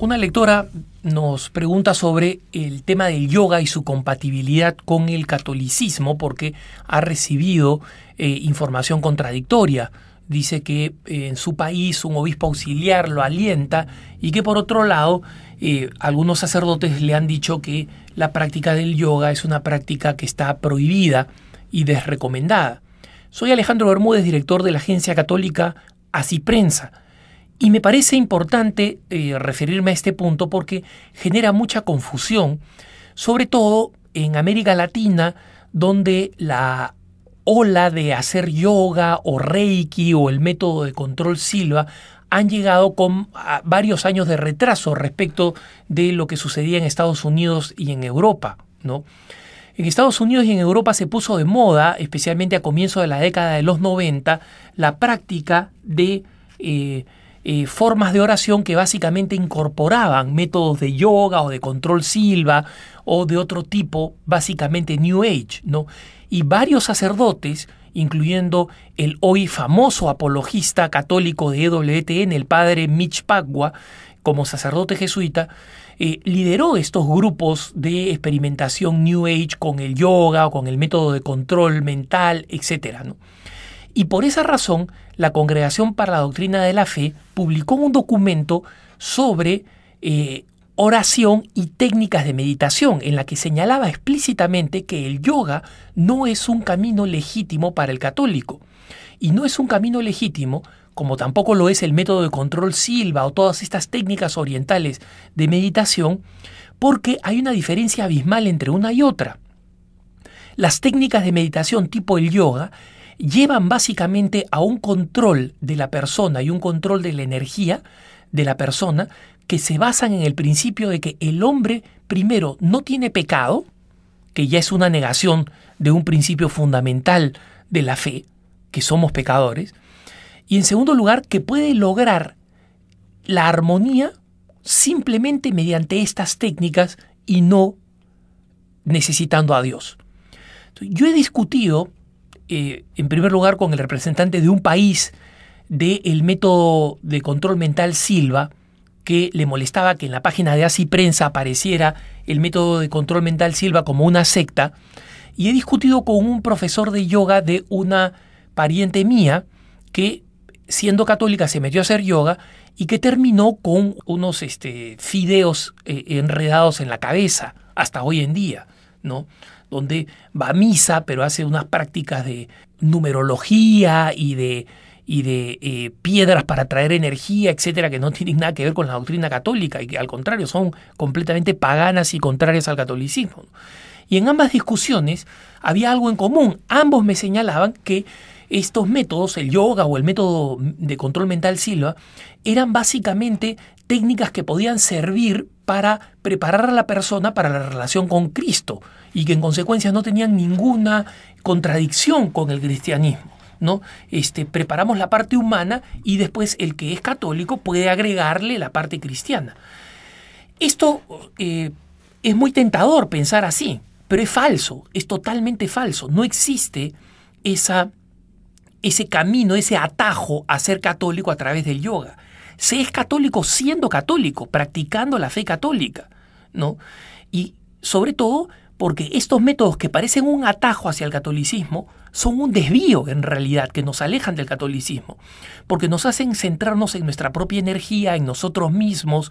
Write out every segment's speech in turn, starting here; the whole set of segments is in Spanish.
Una lectora nos pregunta sobre el tema del yoga y su compatibilidad con el catolicismo porque ha recibido eh, información contradictoria. Dice que eh, en su país un obispo auxiliar lo alienta y que por otro lado eh, algunos sacerdotes le han dicho que la práctica del yoga es una práctica que está prohibida y desrecomendada. Soy Alejandro Bermúdez, director de la agencia católica Así Prensa y me parece importante eh, referirme a este punto porque genera mucha confusión, sobre todo en América Latina, donde la ola de hacer yoga o reiki o el método de control Silva han llegado con varios años de retraso respecto de lo que sucedía en Estados Unidos y en Europa, ¿no? En Estados Unidos y en Europa se puso de moda, especialmente a comienzos de la década de los 90, la práctica de eh, eh, formas de oración que básicamente incorporaban métodos de yoga o de control silva o de otro tipo, básicamente New Age, ¿no? Y varios sacerdotes, incluyendo el hoy famoso apologista católico de EWTN, el padre Mitch Pagua, como sacerdote jesuita, eh, lideró estos grupos de experimentación New Age con el yoga o con el método de control mental, etc. ¿no? Y por esa razón, la Congregación para la Doctrina de la Fe publicó un documento sobre eh, oración y técnicas de meditación, en la que señalaba explícitamente que el yoga no es un camino legítimo para el católico. Y no es un camino legítimo como tampoco lo es el método de control silva o todas estas técnicas orientales de meditación, porque hay una diferencia abismal entre una y otra. Las técnicas de meditación tipo el yoga llevan básicamente a un control de la persona y un control de la energía de la persona que se basan en el principio de que el hombre primero no tiene pecado, que ya es una negación de un principio fundamental de la fe, que somos pecadores, y en segundo lugar que puede lograr la armonía simplemente mediante estas técnicas y no necesitando a Dios. Yo he discutido eh, en primer lugar, con el representante de un país del el método de control mental Silva, que le molestaba que en la página de ASI Prensa apareciera el método de control mental Silva como una secta. Y he discutido con un profesor de yoga de una pariente mía que, siendo católica, se metió a hacer yoga y que terminó con unos este, fideos eh, enredados en la cabeza hasta hoy en día, ¿no? donde va a misa, pero hace unas prácticas de numerología y de, y de eh, piedras para traer energía, etcétera, que no tienen nada que ver con la doctrina católica y que al contrario son completamente paganas y contrarias al catolicismo. Y en ambas discusiones había algo en común. Ambos me señalaban que estos métodos, el yoga o el método de control mental Silva, eran básicamente técnicas que podían servir para preparar a la persona para la relación con Cristo y que en consecuencia no tenían ninguna contradicción con el cristianismo. ¿no? Este, preparamos la parte humana y después el que es católico puede agregarle la parte cristiana. Esto eh, es muy tentador pensar así, pero es falso, es totalmente falso. No existe esa ese camino, ese atajo a ser católico a través del yoga. Se es católico siendo católico, practicando la fe católica, ¿no? Y sobre todo porque estos métodos que parecen un atajo hacia el catolicismo son un desvío en realidad que nos alejan del catolicismo, porque nos hacen centrarnos en nuestra propia energía, en nosotros mismos,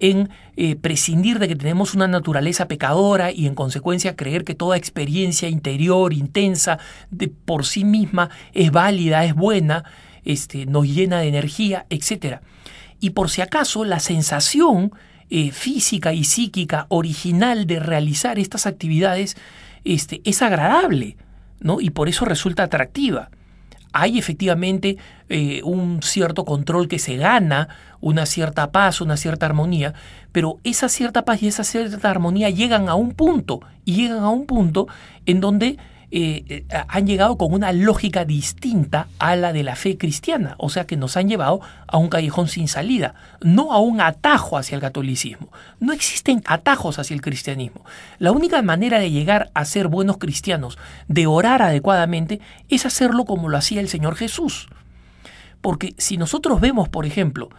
en eh, prescindir de que tenemos una naturaleza pecadora y en consecuencia creer que toda experiencia interior, intensa, de por sí misma es válida, es buena, este, nos llena de energía, etc. Y por si acaso la sensación eh, física y psíquica original de realizar estas actividades este, es agradable, ¿no? Y por eso resulta atractiva. Hay efectivamente eh, un cierto control que se gana, una cierta paz, una cierta armonía, pero esa cierta paz y esa cierta armonía llegan a un punto, y llegan a un punto en donde eh, eh, han llegado con una lógica distinta a la de la fe cristiana, o sea que nos han llevado a un callejón sin salida, no a un atajo hacia el catolicismo. No existen atajos hacia el cristianismo. La única manera de llegar a ser buenos cristianos, de orar adecuadamente, es hacerlo como lo hacía el Señor Jesús. Porque si nosotros vemos, por ejemplo,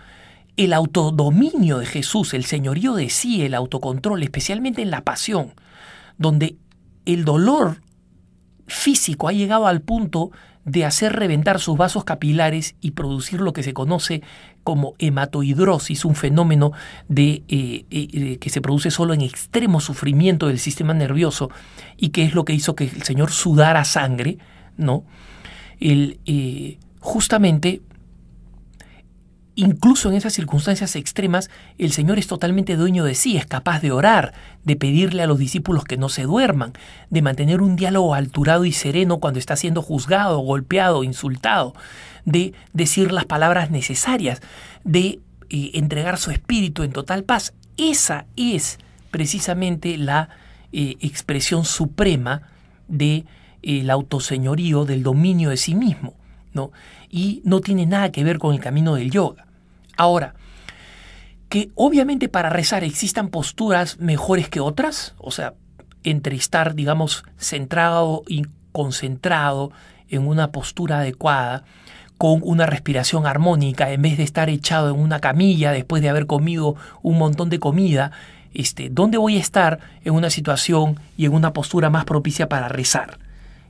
el autodominio de Jesús, el señorío de sí, el autocontrol, especialmente en la pasión, donde el dolor físico, ha llegado al punto de hacer reventar sus vasos capilares y producir lo que se conoce como hematoidrosis, un fenómeno de, eh, eh, eh, que se produce solo en extremo sufrimiento del sistema nervioso y que es lo que hizo que el señor sudara sangre, ¿no? justamente incluso en esas circunstancias extremas, el Señor es totalmente dueño de sí, es capaz de orar, de pedirle a los discípulos que no se duerman, de mantener un diálogo alturado y sereno cuando está siendo juzgado, golpeado, insultado, de decir las palabras necesarias, de eh, entregar su espíritu en total paz. Esa es precisamente la eh, expresión suprema del eh, autoseñorío, del dominio de sí mismo. ¿no? Y no tiene nada que ver con el camino del yoga. Ahora, que obviamente para rezar existan posturas mejores que otras, o sea, entre estar, digamos, centrado y concentrado en una postura adecuada, con una respiración armónica, en vez de estar echado en una camilla después de haber comido un montón de comida, este, ¿dónde voy a estar en una situación y en una postura más propicia para rezar?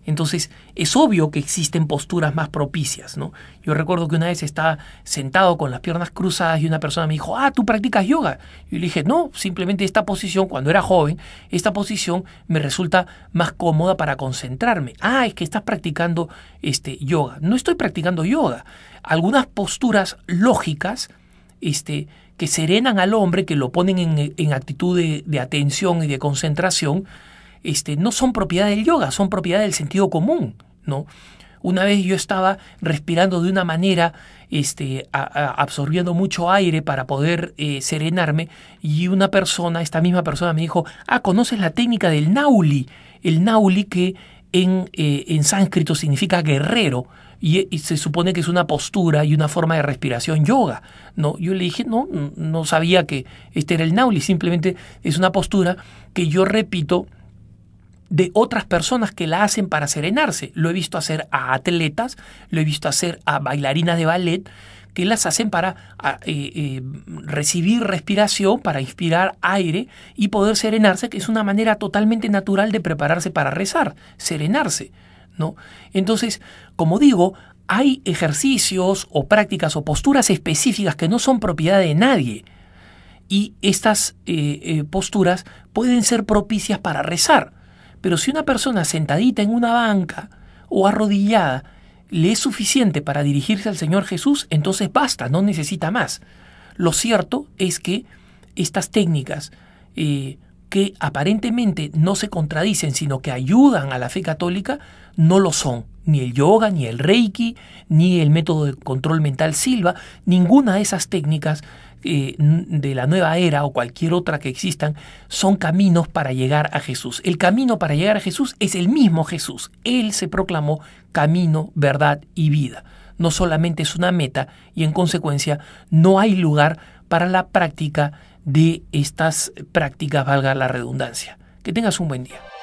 Entonces es obvio que existen posturas más propicias, Yo recuerdo que una vez estaba sentado con las piernas cruzadas y una persona me dijo, ah, tú practicas yoga. Y le dije, no, simplemente esta posición, cuando era joven, esta posición me resulta más cómoda para concentrarme. Ah, es que estás practicando este, yoga. No estoy practicando yoga. Algunas posturas lógicas, este, que serenan al hombre, que lo ponen en, actitud de atención y de concentración, este, no son propiedad del yoga, son propiedad del sentido común, ¿no? Una vez yo estaba respirando de una manera, este, absorbiendo mucho aire para poder eh, serenarme, y una persona, esta misma persona me dijo, ah, conoces la técnica del nauli, el nauli que en, eh, en sánscrito significa guerrero, y, se supone que es una postura y una forma de respiración yoga. ¿no? Yo le dije, no, no sabía que este era el nauli, simplemente es una postura que yo repito de otras personas que la hacen para serenarse. Lo he visto hacer a atletas, lo he visto hacer a bailarinas de ballet, que las hacen para eh, eh, recibir respiración, para inspirar aire y poder serenarse, que es una manera totalmente natural de prepararse para rezar, serenarse. ¿no? Entonces, como digo, hay ejercicios o prácticas o posturas específicas que no son propiedad de nadie. Y estas eh, posturas pueden ser propicias para rezar. Pero si una persona sentadita en una banca o arrodillada le es suficiente para dirigirse al Señor Jesús, entonces basta, no necesita más. Lo cierto es que estas técnicas eh, que aparentemente no se contradicen, sino que ayudan a la fe católica, no lo son ni el yoga, ni el reiki, ni el método de control mental Silva, ninguna de esas técnicas eh, de la nueva era o cualquier otra que existan son caminos para llegar a Jesús. El camino para llegar a Jesús es el mismo Jesús. Él se proclamó camino, verdad y vida. No solamente es una meta y en consecuencia no hay lugar para la práctica de estas prácticas, valga la redundancia. Que tengas un buen día.